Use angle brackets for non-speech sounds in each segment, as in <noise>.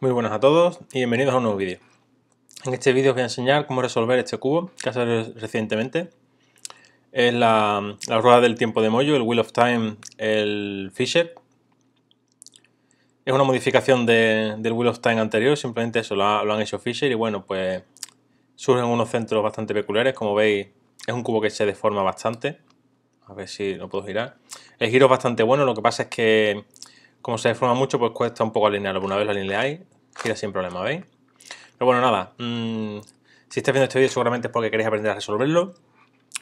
Muy buenas a todos y bienvenidos a un nuevo vídeo. En este vídeo os voy a enseñar cómo resolver este cubo que ha salido recientemente. Es la, rueda del tiempo de mollo, el Wheel of Time, el Fisher. Es una modificación del Wheel of Time anterior, simplemente eso lo, han hecho Fisher y bueno, pues surgen unos centros bastante peculiares. Como veis, es un cubo que se deforma bastante. A ver si lo puedo girar. El giro es bastante bueno, lo que pasa es que como se deforma mucho, pues cuesta un poco alinearlo. Una vez lo alineáis, sin problema, ¿veis? Pero bueno, nada, mm, si estáis viendo este vídeo seguramente es porque queréis aprender a resolverlo.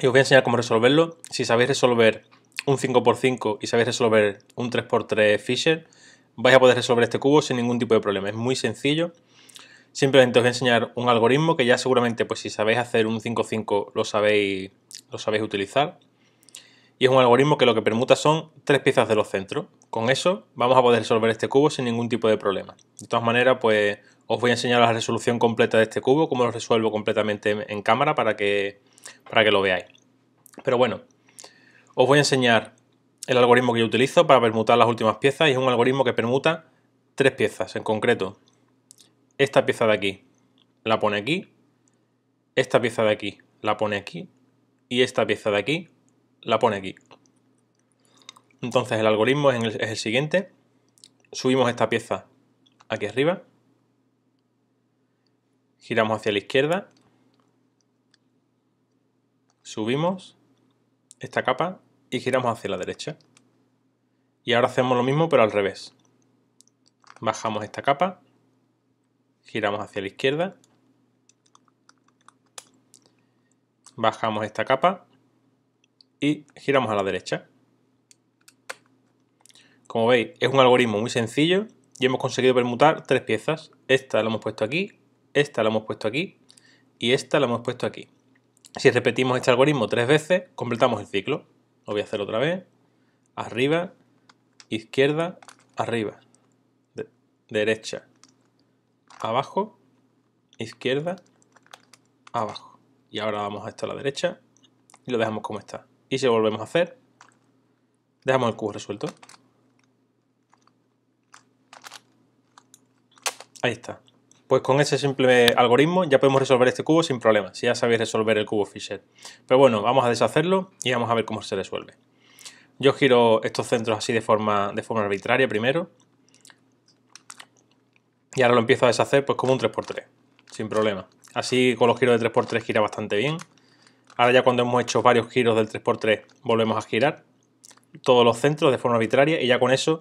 Y os voy a enseñar cómo resolverlo. Si sabéis resolver un 5x5 y sabéis resolver un 3x3 Fisher, vais a poder resolver este cubo sin ningún tipo de problema. Es muy sencillo. Simplemente os voy a enseñar un algoritmo que ya seguramente, pues si sabéis hacer un 5x5, lo sabéis, lo sabéis utilizar y es un algoritmo que lo que permuta son tres piezas de los centros. Con eso vamos a poder resolver este cubo sin ningún tipo de problema. De todas maneras, pues os voy a enseñar la resolución completa de este cubo, cómo lo resuelvo completamente en cámara para que, para que lo veáis. Pero bueno, os voy a enseñar el algoritmo que yo utilizo para permutar las últimas piezas y es un algoritmo que permuta tres piezas en concreto. Esta pieza de aquí la pone aquí, esta pieza de aquí la pone aquí y esta pieza de aquí la pone aquí. Entonces el algoritmo es el, siguiente. Subimos esta pieza aquí arriba. Giramos hacia la izquierda. Subimos esta capa y giramos hacia la derecha. Y ahora hacemos lo mismo pero al revés. Bajamos esta capa, giramos hacia la izquierda, bajamos esta capa y giramos a la derecha. Como veis, es un algoritmo muy sencillo y hemos conseguido permutar tres piezas. Esta la hemos puesto aquí, esta la hemos puesto aquí y esta la hemos puesto aquí. Si repetimos este algoritmo tres veces, completamos el ciclo. Lo voy a hacer otra vez. Arriba, izquierda, arriba, derecha, abajo, izquierda, abajo. Y ahora vamos a esto a la derecha y lo dejamos como está. Y si volvemos a hacer, dejamos el cubo resuelto. Ahí está. Pues con ese simple algoritmo ya podemos resolver este cubo sin problemas, si ya sabéis resolver el cubo Fisher. Pero bueno, vamos a deshacerlo y vamos a ver cómo se resuelve. Yo giro estos centros así de forma, de forma arbitraria primero. Y ahora lo empiezo a deshacer pues como un 3x3, sin problema. Así con los giros de 3x3 gira bastante bien. Ahora ya cuando hemos hecho varios giros del 3x3 volvemos a girar todos los centros de forma arbitraria y ya con eso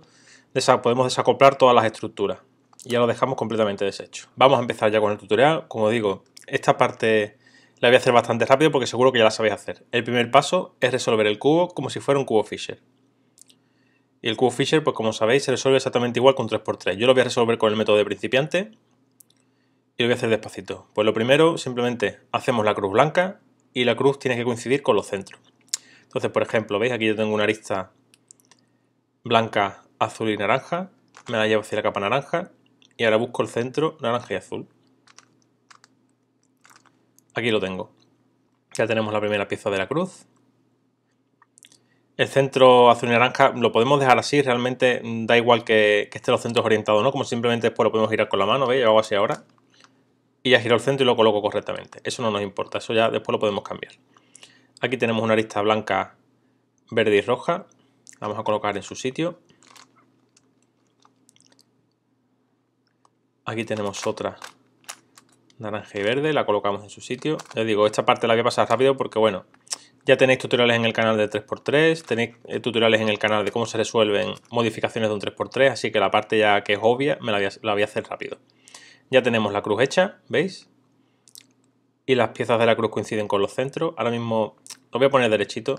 podemos desacoplar todas las estructuras. Ya lo dejamos completamente deshecho. Vamos a empezar ya con el tutorial. Como digo, esta parte la voy a hacer bastante rápido porque seguro que ya la sabéis hacer. El primer paso es resolver el cubo como si fuera un cubo Fisher. Y el cubo Fisher, pues como sabéis, se resuelve exactamente igual con 3x3. Yo lo voy a resolver con el método de principiante y lo voy a hacer despacito. Pues lo primero, simplemente hacemos la cruz blanca y la cruz tiene que coincidir con los centros. Entonces, por ejemplo, veis, aquí yo tengo una arista blanca, azul y naranja, me la llevo hacia la capa naranja y ahora busco el centro naranja y azul. Aquí lo tengo. Ya tenemos la primera pieza de la cruz. El centro azul y naranja lo podemos dejar así, realmente mm, da igual que, esté estén los centros orientados, ¿no? Como simplemente después lo podemos girar con la mano, ¿veis? Yo hago así ahora y ya giro el centro y lo coloco correctamente. Eso no nos importa, eso ya después lo podemos cambiar. Aquí tenemos una arista blanca, verde y roja. vamos a colocar en su sitio. Aquí tenemos otra naranja y verde, la colocamos en su sitio. Ya digo, esta parte la voy a pasar rápido porque, bueno, ya tenéis tutoriales en el canal de 3x3, tenéis eh, tutoriales en el canal de cómo se resuelven modificaciones de un 3x3, así que la parte ya que es obvia me la voy a hacer rápido. Ya tenemos la cruz hecha, ¿veis? Y las piezas de la cruz coinciden con los centros. Ahora mismo lo voy a poner derechito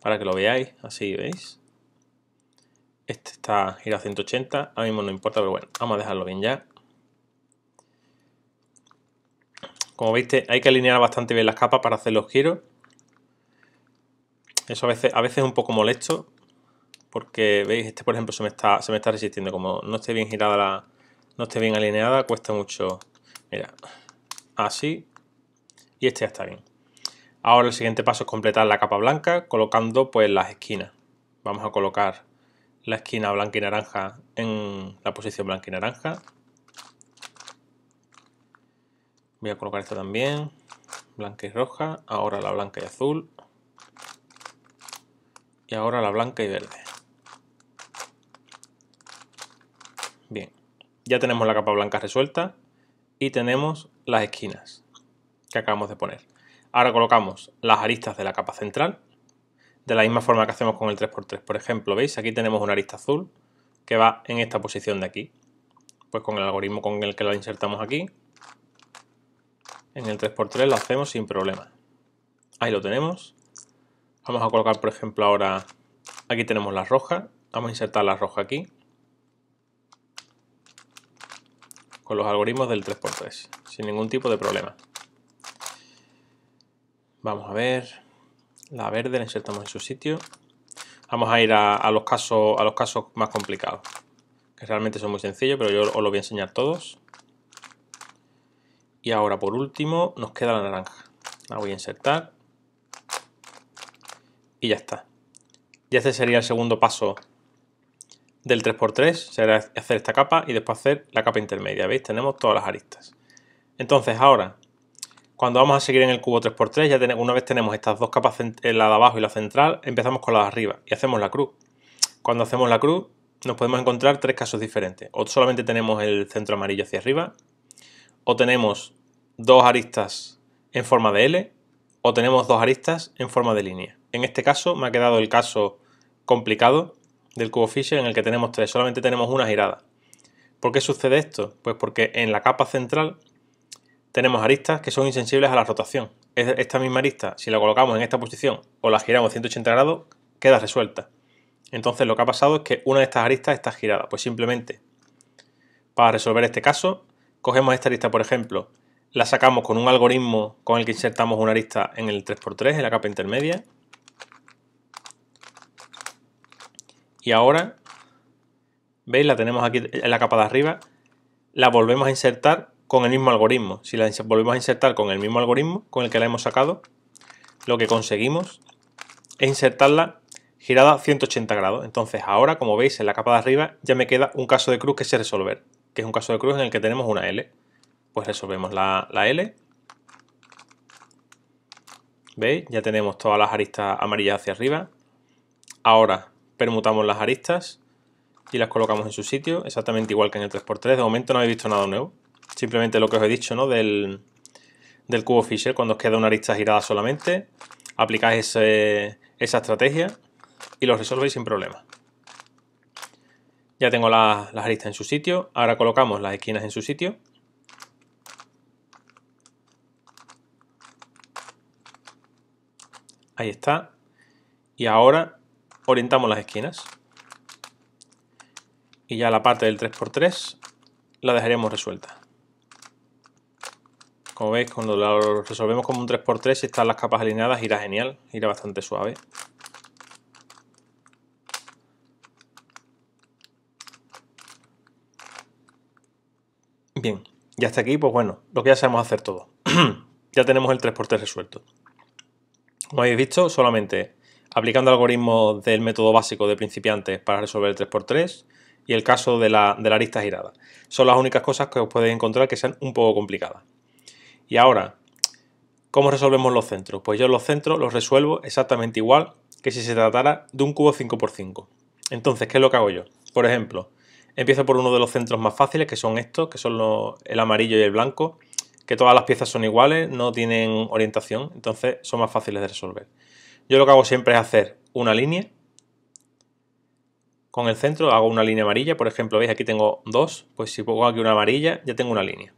para que lo veáis, así, ¿veis? Este está girado a 180, ahora mismo no importa, pero bueno, vamos a dejarlo bien ya. Como veis, hay que alinear bastante bien las capas para hacer los giros. Eso a veces, a veces es un poco molesto, porque veis, este por ejemplo se me está, se me está resistiendo, como no esté bien girada la, no esté bien alineada cuesta mucho. Mira, así. Y este ya está bien. Ahora el siguiente paso es completar la capa blanca colocando pues las esquinas. Vamos a colocar la esquina blanca y naranja en la posición blanca y naranja. Voy a colocar esta también, blanca y roja. Ahora la blanca y azul. Y ahora la blanca y verde. Ya tenemos la capa blanca resuelta y tenemos las esquinas que acabamos de poner. Ahora colocamos las aristas de la capa central, de la misma forma que hacemos con el 3x3. Por ejemplo, ¿veis? Aquí tenemos una arista azul que va en esta posición de aquí. Pues con el algoritmo con el que la insertamos aquí, en el 3x3 lo hacemos sin problema. Ahí lo tenemos. Vamos a colocar, por ejemplo, ahora, aquí tenemos la roja. Vamos a insertar la roja aquí. con los algoritmos del 3x3, sin ningún tipo de problema. Vamos a ver, la verde la insertamos en su sitio. Vamos a ir a, los, casos, a los casos más complicados, que realmente son muy sencillos, pero yo os lo voy a enseñar todos. Y ahora por último nos queda la naranja. La voy a insertar. Y ya está. Y este sería el segundo paso del 3x3 será hacer esta capa y después hacer la capa intermedia. ¿Veis? Tenemos todas las aristas. Entonces ahora, cuando vamos a seguir en el cubo 3x3, ya tenemos, una vez tenemos estas dos capas, eh, la de abajo y la central, empezamos con la de arriba y hacemos la cruz. Cuando hacemos la cruz nos podemos encontrar tres casos diferentes. O solamente tenemos el centro amarillo hacia arriba, o tenemos dos aristas en forma de L, o tenemos dos aristas en forma de línea. En este caso me ha quedado el caso complicado del cubo en el que tenemos tres, solamente tenemos una girada. ¿Por qué sucede esto? Pues porque en la capa central tenemos aristas que son insensibles a la rotación. Esta misma arista, si la colocamos en esta posición o la giramos 180 grados, queda resuelta. Entonces lo que ha pasado es que una de estas aristas está girada. Pues simplemente, para resolver este caso, cogemos esta arista, por ejemplo, la sacamos con un algoritmo con el que insertamos una arista en el 3x3, en la capa intermedia, y ahora, ¿veis? La tenemos aquí en la capa de arriba, la volvemos a insertar con el mismo algoritmo. Si la volvemos a insertar con el mismo algoritmo con el que la hemos sacado, lo que conseguimos es insertarla girada 180 grados. Entonces ahora, como veis en la capa de arriba, ya me queda un caso de cruz que se resolver, que es un caso de cruz en el que tenemos una L. Pues resolvemos la, la L. ¿Veis? Ya tenemos todas las aristas amarillas hacia arriba. Ahora permutamos las aristas y las colocamos en su sitio, exactamente igual que en el 3x3. De momento no habéis visto nada nuevo. Simplemente lo que os he dicho, ¿no? Del, cubo Fisher, cuando os queda una arista girada solamente, aplicáis esa estrategia y lo resolvéis sin problema. Ya tengo las, las aristas en su sitio. Ahora colocamos las esquinas en su sitio. Ahí está. Y ahora orientamos las esquinas. Y ya la parte del 3x3 la dejaremos resuelta. Como veis, cuando lo resolvemos como un 3x3 y están las capas alineadas, irá genial, irá bastante suave. Bien, y hasta aquí, pues bueno, lo que ya sabemos hacer todo. <clears throat> ya tenemos el 3x3 resuelto. Como habéis visto, solamente aplicando algoritmos del método básico de principiantes para resolver el 3x3 y el caso de la, arista girada. Son las únicas cosas que os podéis encontrar que sean un poco complicadas. Y ahora, ¿cómo resolvemos los centros? Pues yo los centros los resuelvo exactamente igual que si se tratara de un cubo 5x5. Entonces, ¿qué es lo que hago yo? Por ejemplo, empiezo por uno de los centros más fáciles, que son estos, que son el amarillo y el blanco, que todas las piezas son iguales, no tienen orientación, entonces son más fáciles de resolver. Yo lo que hago siempre es hacer una línea. Con el centro hago una línea amarilla, por ejemplo, veis aquí tengo dos, pues si pongo aquí una amarilla ya tengo una línea.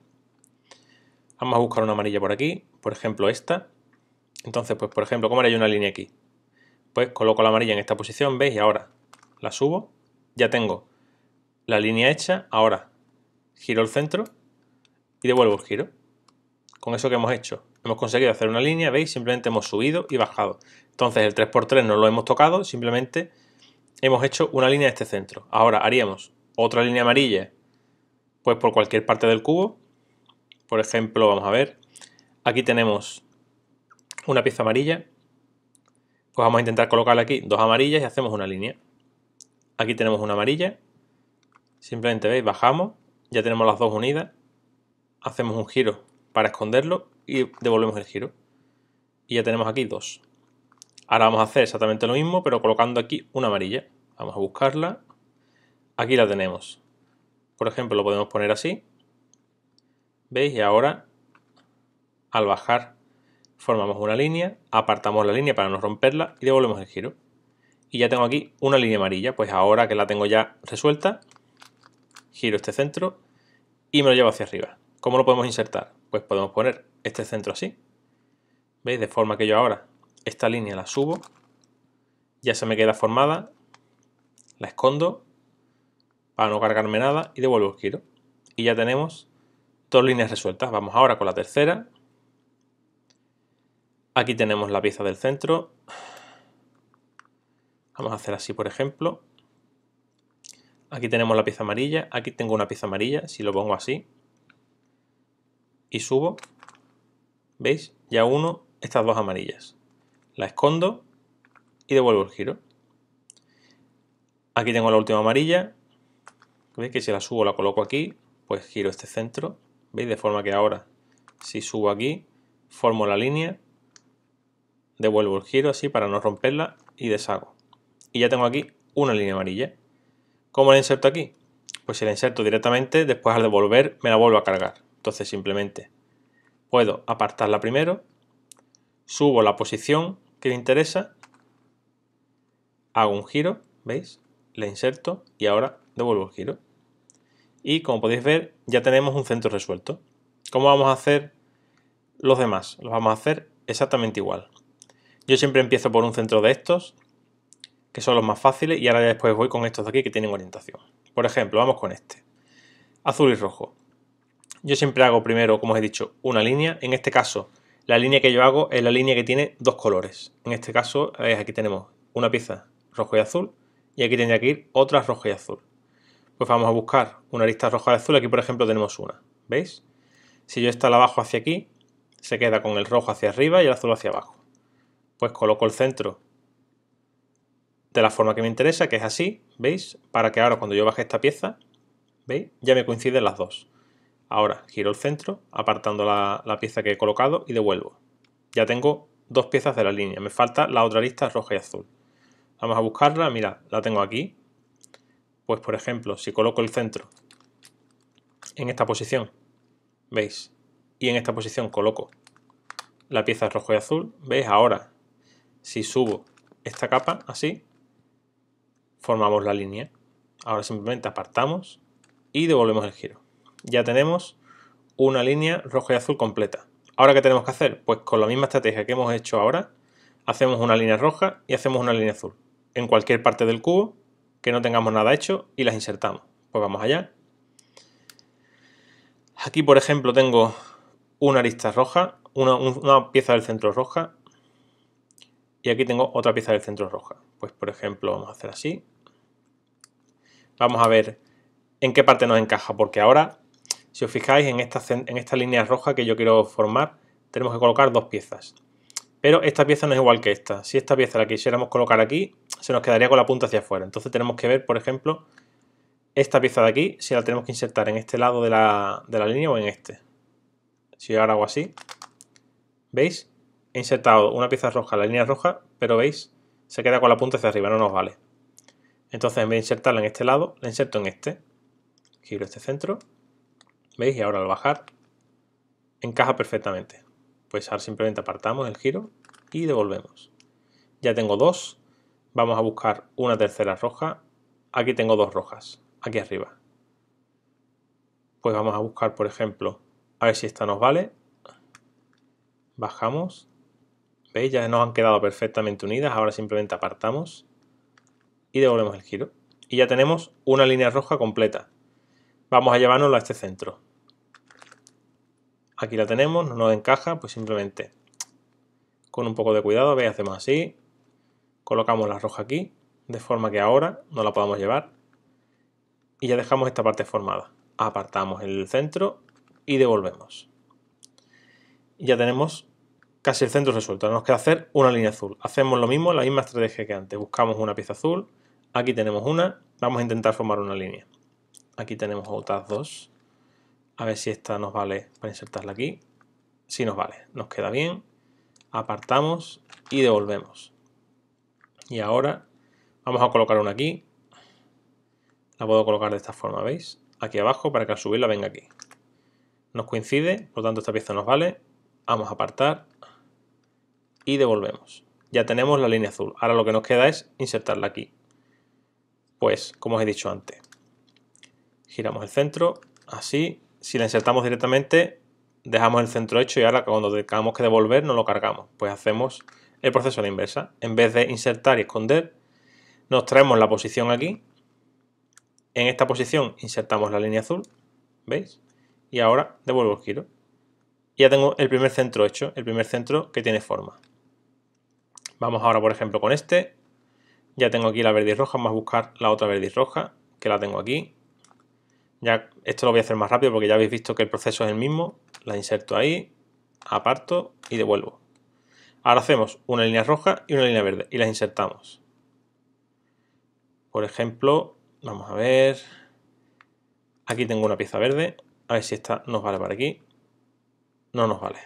Vamos a buscar una amarilla por aquí, por ejemplo esta. Entonces, pues por ejemplo, ¿cómo haría una línea aquí? Pues coloco la amarilla en esta posición, ¿veis? Y ahora la subo, ya tengo la línea hecha, ahora giro el centro y devuelvo el giro. Con eso que hemos hecho, Hemos conseguido hacer una línea, ¿veis? Simplemente hemos subido y bajado. Entonces el 3x3 no lo hemos tocado, simplemente hemos hecho una línea de este centro. Ahora haríamos otra línea amarilla, pues por cualquier parte del cubo. Por ejemplo, vamos a ver, aquí tenemos una pieza amarilla. Pues vamos a intentar colocar aquí dos amarillas y hacemos una línea. Aquí tenemos una amarilla. Simplemente veis, bajamos, ya tenemos las dos unidas. Hacemos un giro para esconderlo y devolvemos el giro. Y ya tenemos aquí dos. Ahora vamos a hacer exactamente lo mismo, pero colocando aquí una amarilla. Vamos a buscarla. Aquí la tenemos. Por ejemplo, lo podemos poner así. ¿Veis? Y ahora, al bajar, formamos una línea, apartamos la línea para no romperla y devolvemos el giro. Y ya tengo aquí una línea amarilla. Pues ahora que la tengo ya resuelta, giro este centro y me lo llevo hacia arriba. ¿Cómo lo podemos insertar? pues podemos poner este centro así. ¿Veis? De forma que yo ahora esta línea la subo, ya se me queda formada, la escondo para no cargarme nada y devuelvo el giro. Y ya tenemos dos líneas resueltas. Vamos ahora con la tercera. Aquí tenemos la pieza del centro. Vamos a hacer así, por ejemplo. Aquí tenemos la pieza amarilla. Aquí tengo una pieza amarilla. Si lo pongo así, y subo, ¿veis? Ya uno estas dos amarillas. La escondo y devuelvo el giro. Aquí tengo la última amarilla. ¿Veis que si la subo la coloco aquí? Pues giro este centro. ¿Veis? De forma que ahora si subo aquí, formo la línea, devuelvo el giro así para no romperla y deshago. Y ya tengo aquí una línea amarilla. ¿Cómo la inserto aquí? Pues si la inserto directamente, después al devolver me la vuelvo a cargar. Entonces simplemente puedo apartarla primero, subo la posición que me interesa, hago un giro, ¿veis? Le inserto y ahora devuelvo el giro. Y como podéis ver, ya tenemos un centro resuelto. ¿Cómo vamos a hacer los demás? Los vamos a hacer exactamente igual. Yo siempre empiezo por un centro de estos, que son los más fáciles, y ahora ya después voy con estos de aquí que tienen orientación. Por ejemplo, vamos con este. Azul y rojo. Yo siempre hago primero, como os he dicho, una línea. En este caso, la línea que yo hago es la línea que tiene dos colores. En este caso, es, eh, aquí tenemos una pieza rojo y azul y aquí tendría que ir otra roja y azul. Pues vamos a buscar una lista roja y azul. Aquí, por ejemplo, tenemos una. ¿Veis? Si yo esta la bajo hacia aquí, se queda con el rojo hacia arriba y el azul hacia abajo. Pues coloco el centro de la forma que me interesa, que es así, ¿veis? Para que ahora cuando yo baje esta pieza, ¿veis? Ya me coinciden las dos. Ahora giro el centro, apartando la, pieza que he colocado y devuelvo. Ya tengo dos piezas de la línea, me falta la otra lista roja y azul. Vamos a buscarla, mira, la tengo aquí. Pues por ejemplo, si coloco el centro en esta posición, ¿veis? Y en esta posición coloco la pieza rojo y azul, ¿veis? Ahora, si subo esta capa así, formamos la línea. Ahora simplemente apartamos y devolvemos el giro ya tenemos una línea roja y azul completa. Ahora, ¿qué tenemos que hacer? Pues con la misma estrategia que hemos hecho ahora, hacemos una línea roja y hacemos una línea azul. En cualquier parte del cubo que no tengamos nada hecho y las insertamos. Pues vamos allá. Aquí, por ejemplo, tengo una arista roja, una, una pieza del centro roja y aquí tengo otra pieza del centro roja. Pues, por ejemplo, vamos a hacer así. Vamos a ver en qué parte nos encaja, porque ahora si os fijáis en esta, en línea roja que yo quiero formar, tenemos que colocar dos piezas. Pero esta pieza no es igual que esta. Si esta pieza la quisiéramos colocar aquí, se nos quedaría con la punta hacia afuera. Entonces tenemos que ver, por ejemplo, esta pieza de aquí, si la tenemos que insertar en este lado de la, línea o en este. Si ahora hago así, ¿veis? He insertado una pieza roja, la línea roja, pero ¿veis? Se queda con la punta hacia arriba, no nos vale. Entonces en vez de insertarla en este lado, la inserto en este. Giro este centro ¿Veis? Y ahora al bajar encaja perfectamente. Pues ahora simplemente apartamos el giro y devolvemos. Ya tengo dos. Vamos a buscar una tercera roja. Aquí tengo dos rojas, aquí arriba. Pues vamos a buscar, por ejemplo, a ver si esta nos vale. Bajamos. ¿Veis? Ya nos han quedado perfectamente unidas. Ahora simplemente apartamos y devolvemos el giro. Y ya tenemos una línea roja completa. Vamos a llevárnosla a este centro. Aquí la tenemos, no nos encaja, pues simplemente con un poco de cuidado, veis, hacemos así, colocamos la roja aquí, de forma que ahora no la podamos llevar y ya dejamos esta parte formada. Apartamos el centro y devolvemos. ya tenemos casi el centro resuelto, nos queda hacer una línea azul. Hacemos lo mismo, la misma estrategia que antes, buscamos una pieza azul, aquí tenemos una, vamos a intentar formar una línea. Aquí tenemos otras dos a ver si esta nos vale para insertarla aquí. Si nos vale, nos queda bien. Apartamos y devolvemos. Y ahora vamos a colocar una aquí. La puedo colocar de esta forma, ¿veis? Aquí abajo para que al subirla venga aquí. Nos coincide, por lo tanto esta pieza nos vale. Vamos a apartar y devolvemos. Ya tenemos la línea azul. Ahora lo que nos queda es insertarla aquí. Pues, como os he dicho antes, giramos el centro, así, si la insertamos directamente, dejamos el centro hecho y ahora cuando tengamos que devolver no lo cargamos. Pues hacemos el proceso a la inversa. En vez de insertar y esconder, nos traemos la posición aquí. En esta posición insertamos la línea azul, ¿veis? Y ahora devuelvo el giro. Y ya tengo el primer centro hecho, el primer centro que tiene forma. Vamos ahora, por ejemplo, con este. Ya tengo aquí la verde y roja, vamos a buscar la otra verde y roja, que la tengo aquí. Ya, esto lo voy a hacer más rápido porque ya habéis visto que el proceso es el mismo. La inserto ahí, aparto y devuelvo. Ahora hacemos una línea roja y una línea verde y las insertamos. Por ejemplo, vamos a ver. Aquí tengo una pieza verde. A ver si esta nos vale para aquí. No nos vale.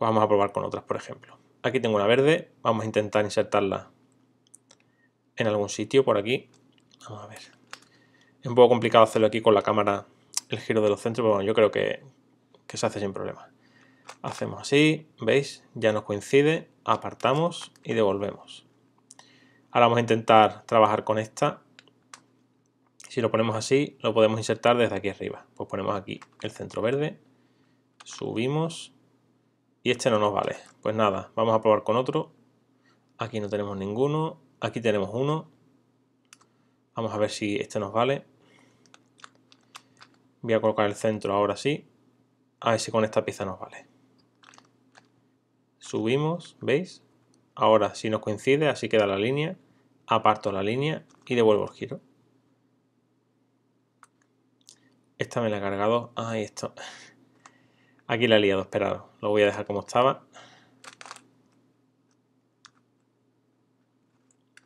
Vamos a probar con otras, por ejemplo. Aquí tengo una verde. Vamos a intentar insertarla en algún sitio por aquí. Vamos a ver un poco complicado hacerlo aquí con la cámara, el giro de los centros, pero bueno, yo creo que, que se hace sin problema. Hacemos así, ¿veis? Ya nos coincide, apartamos y devolvemos. Ahora vamos a intentar trabajar con esta. Si lo ponemos así, lo podemos insertar desde aquí arriba. Pues ponemos aquí el centro verde, subimos y este no nos vale. Pues nada, vamos a probar con otro. Aquí no tenemos ninguno, aquí tenemos uno. Vamos a ver si este nos vale. Voy a colocar el centro ahora sí. A ver si con esta pieza nos vale. Subimos, ¿veis? Ahora sí nos coincide, así queda la línea. Aparto la línea y devuelvo el giro. Esta me la he cargado. Ahí esto. Aquí la he liado, esperado. Lo voy a dejar como estaba.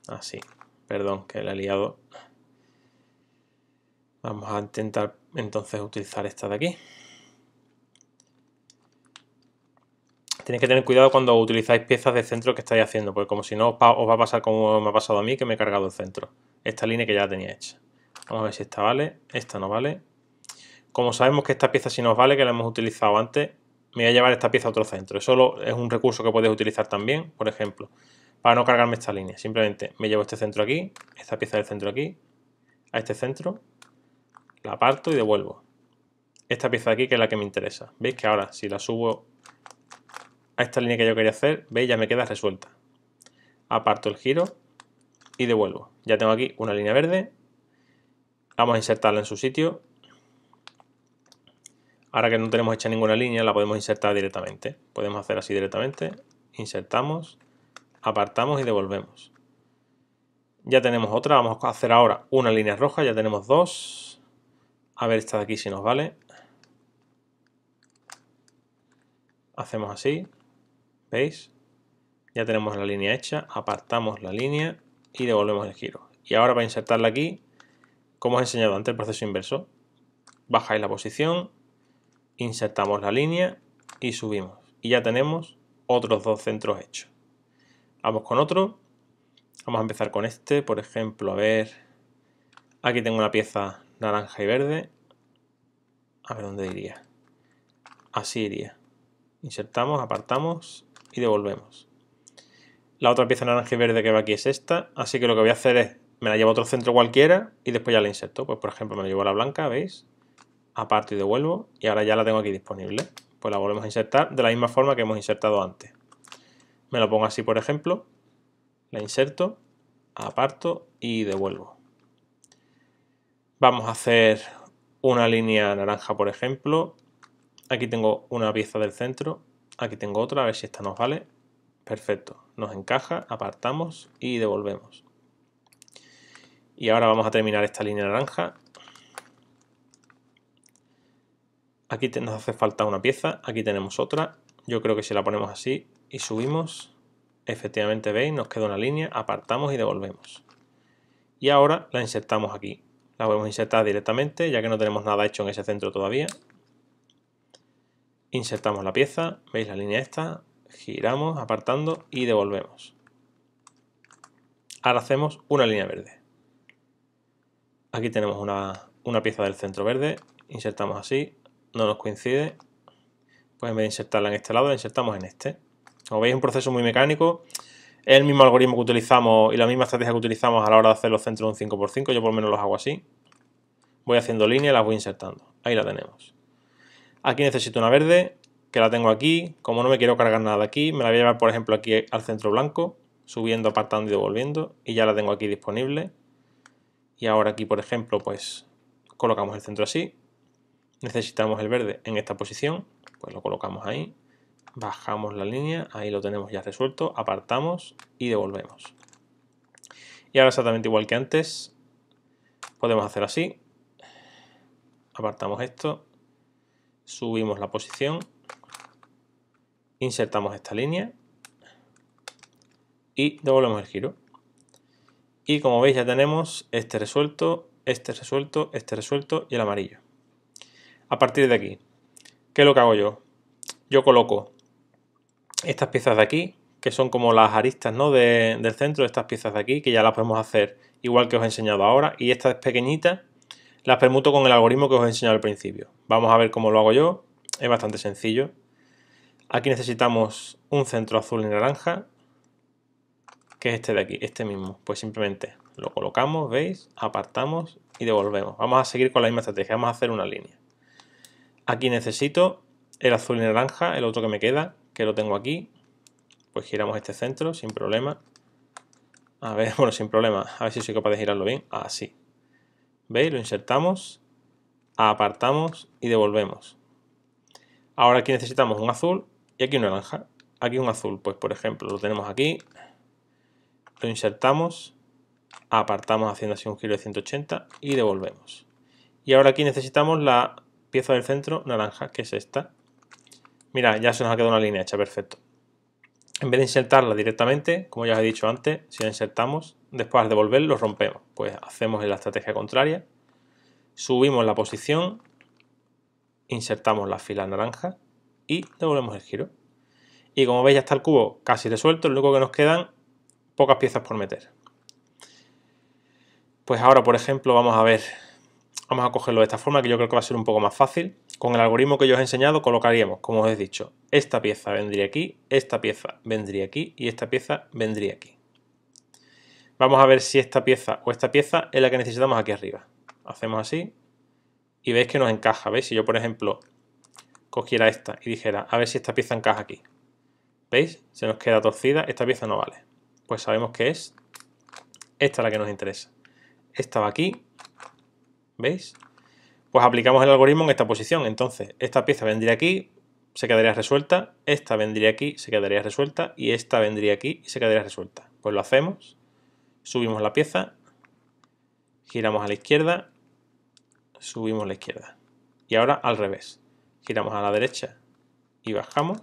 Así. Ah, Perdón, que la he liado. Vamos a intentar entonces utilizar esta de aquí. Tenéis que tener cuidado cuando utilizáis piezas de centro que estáis haciendo, porque como si no os, va a pasar como me ha pasado a mí, que me he cargado el centro. Esta línea que ya la tenía hecha. Vamos a ver si esta vale, esta no vale. Como sabemos que esta pieza sí nos vale, que la hemos utilizado antes, me voy a llevar esta pieza a otro centro. Eso es un recurso que podéis utilizar también, por ejemplo, para no cargarme esta línea. Simplemente me llevo este centro aquí, esta pieza del centro aquí, a este centro, la aparto y devuelvo. Esta pieza de aquí que es la que me interesa. ¿Veis que ahora si la subo a esta línea que yo quería hacer, veis ya me queda resuelta. Aparto el giro y devuelvo. Ya tengo aquí una línea verde. Vamos a insertarla en su sitio. Ahora que no tenemos hecha ninguna línea, la podemos insertar directamente. Podemos hacer así directamente. Insertamos, apartamos y devolvemos. Ya tenemos otra. Vamos a hacer ahora una línea roja. Ya tenemos dos. A ver esta de aquí si nos vale. Hacemos así. ¿Veis? Ya tenemos la línea hecha. Apartamos la línea y devolvemos el giro. Y ahora para insertarla aquí, como os he enseñado antes, el proceso inverso. Bajáis la posición, insertamos la línea y subimos. Y ya tenemos otros dos centros hechos. Vamos con otro. Vamos a empezar con este, por ejemplo, a ver... Aquí tengo una pieza naranja y verde. A ver dónde iría. Así iría. Insertamos, apartamos y devolvemos. La otra pieza naranja y verde que va aquí es esta, así que lo que voy a hacer es, me la llevo a otro centro cualquiera y después ya la inserto. Pues por ejemplo me la llevo a la blanca, ¿veis? Aparto y devuelvo y ahora ya la tengo aquí disponible. Pues la volvemos a insertar de la misma forma que hemos insertado antes. Me lo pongo así por ejemplo, la inserto, aparto y devuelvo. Vamos a hacer una línea naranja, por ejemplo. Aquí tengo una pieza del centro. Aquí tengo otra, a ver si esta nos vale. Perfecto, nos encaja, apartamos y devolvemos. Y ahora vamos a terminar esta línea naranja. Aquí nos hace falta una pieza, aquí tenemos otra. Yo creo que si la ponemos así y subimos, efectivamente veis, nos queda una línea, apartamos y devolvemos. Y ahora la insertamos aquí. La podemos insertar directamente, ya que no tenemos nada hecho en ese centro todavía. Insertamos la pieza, veis la línea esta, giramos, apartando y devolvemos. Ahora hacemos una línea verde. Aquí tenemos una, una pieza del centro verde, insertamos así, no nos coincide. Pues en vez de insertarla en este lado, la insertamos en este. Como veis es un proceso muy mecánico, el mismo algoritmo que utilizamos y la misma estrategia que utilizamos a la hora de hacer los centros de un 5x5, yo por lo menos los hago así. Voy haciendo líneas y las voy insertando. Ahí la tenemos. Aquí necesito una verde, que la tengo aquí. Como no me quiero cargar nada aquí, me la voy a llevar, por ejemplo, aquí al centro blanco, subiendo, apartando y devolviendo. Y ya la tengo aquí disponible. Y ahora aquí, por ejemplo, pues colocamos el centro así. Necesitamos el verde en esta posición, pues lo colocamos ahí bajamos la línea, ahí lo tenemos ya resuelto, apartamos y devolvemos. Y ahora exactamente igual que antes, podemos hacer así, apartamos esto, subimos la posición, insertamos esta línea y devolvemos el giro. Y como veis ya tenemos este resuelto, este resuelto, este resuelto y el amarillo. A partir de aquí, ¿qué es lo que hago yo? yo coloco estas piezas de aquí, que son como las aristas ¿no? del centro, estas piezas de aquí, que ya las podemos hacer igual que os he enseñado ahora, y estas pequeñitas las permuto con el algoritmo que os he enseñado al principio. Vamos a ver cómo lo hago yo, es bastante sencillo. Aquí necesitamos un centro azul y naranja, que es este de aquí, este mismo. Pues simplemente lo colocamos, ¿veis? Apartamos y devolvemos. Vamos a seguir con la misma estrategia, vamos a hacer una línea. Aquí necesito el azul y naranja, el otro que me queda, que lo tengo aquí. Pues giramos este centro sin problema. A ver, <laughs> bueno, sin problema. A ver si soy capaz de girarlo bien. Así. Ah, ¿Veis? Lo insertamos, apartamos y devolvemos. Ahora aquí necesitamos un azul y aquí un naranja. Aquí un azul, pues por ejemplo, lo tenemos aquí. Lo insertamos, apartamos haciendo así un giro de 180 y devolvemos. Y ahora aquí necesitamos la pieza del centro naranja, que es esta. Mira, ya se nos ha quedado una línea hecha, perfecto. En vez de insertarla directamente, como ya os he dicho antes, si la insertamos, después al devolver lo rompemos. Pues hacemos la estrategia contraria, subimos la posición, insertamos la fila naranja y devolvemos el giro. Y como veis ya está el cubo casi resuelto, lo único que nos quedan pocas piezas por meter. Pues ahora, por ejemplo, vamos a ver, vamos a cogerlo de esta forma que yo creo que va a ser un poco más fácil con el algoritmo que yo os he enseñado colocaríamos, como os he dicho, esta pieza vendría aquí, esta pieza vendría aquí y esta pieza vendría aquí. Vamos a ver si esta pieza o esta pieza es la que necesitamos aquí arriba. Hacemos así y veis que nos encaja. ¿Veis? Si yo, por ejemplo, cogiera esta y dijera, a ver si esta pieza encaja aquí. ¿Veis? Se nos queda torcida, esta pieza no vale. Pues sabemos que es esta la que nos interesa. Esta va aquí, ¿veis? Pues aplicamos el algoritmo en esta posición. Entonces, esta pieza vendría aquí, se quedaría resuelta, esta vendría aquí, se quedaría resuelta, y esta vendría aquí y se quedaría resuelta. Pues lo hacemos, subimos la pieza, giramos a la izquierda, subimos a la izquierda. Y ahora al revés, giramos a la derecha y bajamos,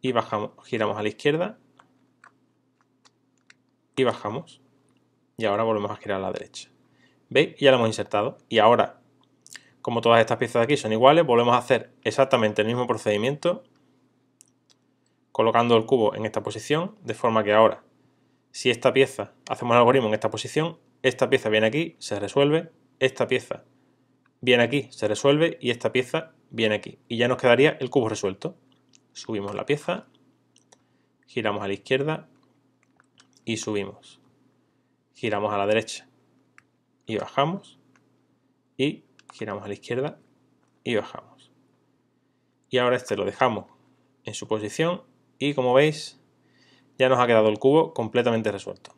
y bajamos, giramos a la izquierda y bajamos. Y ahora volvemos a girar a la derecha. ¿Veis? Ya lo hemos insertado. Y ahora como todas estas piezas de aquí son iguales, volvemos a hacer exactamente el mismo procedimiento, colocando el cubo en esta posición, de forma que ahora, si esta pieza, hacemos el algoritmo en esta posición, esta pieza viene aquí, se resuelve, esta pieza viene aquí, se resuelve y esta pieza viene aquí. Y ya nos quedaría el cubo resuelto. Subimos la pieza, giramos a la izquierda y subimos. Giramos a la derecha y bajamos y giramos a la izquierda y bajamos. Y ahora este lo dejamos en su posición y como veis ya nos ha quedado el cubo completamente resuelto.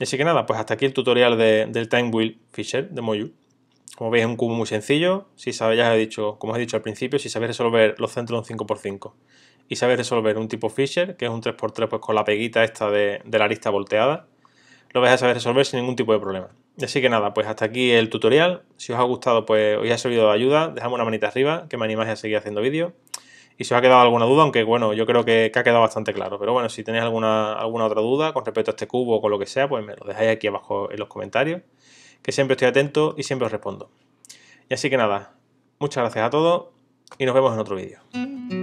Así que nada, pues hasta aquí el tutorial del Time Wheel Fisher de Moyu. Como veis es un cubo muy sencillo, si sabéis, ya he dicho, como os he dicho al principio, si sabéis resolver los centros de un 5x5 y sabéis resolver un tipo Fisher, que es un 3x3 pues con la peguita esta de, de la arista volteada, lo vais a saber resolver sin ningún tipo de problema. Así que nada, pues hasta aquí el tutorial. Si os ha gustado, pues os ha servido de ayuda, dejadme una manita arriba, que me animáis a seguir haciendo vídeos. Y si os ha quedado alguna duda, aunque bueno, yo creo que, ha quedado bastante claro. Pero bueno, si tenéis alguna, alguna otra duda con respecto a este cubo o con lo que sea, pues me lo dejáis aquí abajo en los comentarios, que siempre estoy atento y siempre os respondo. Y así que nada, muchas gracias a todos y nos vemos en otro vídeo.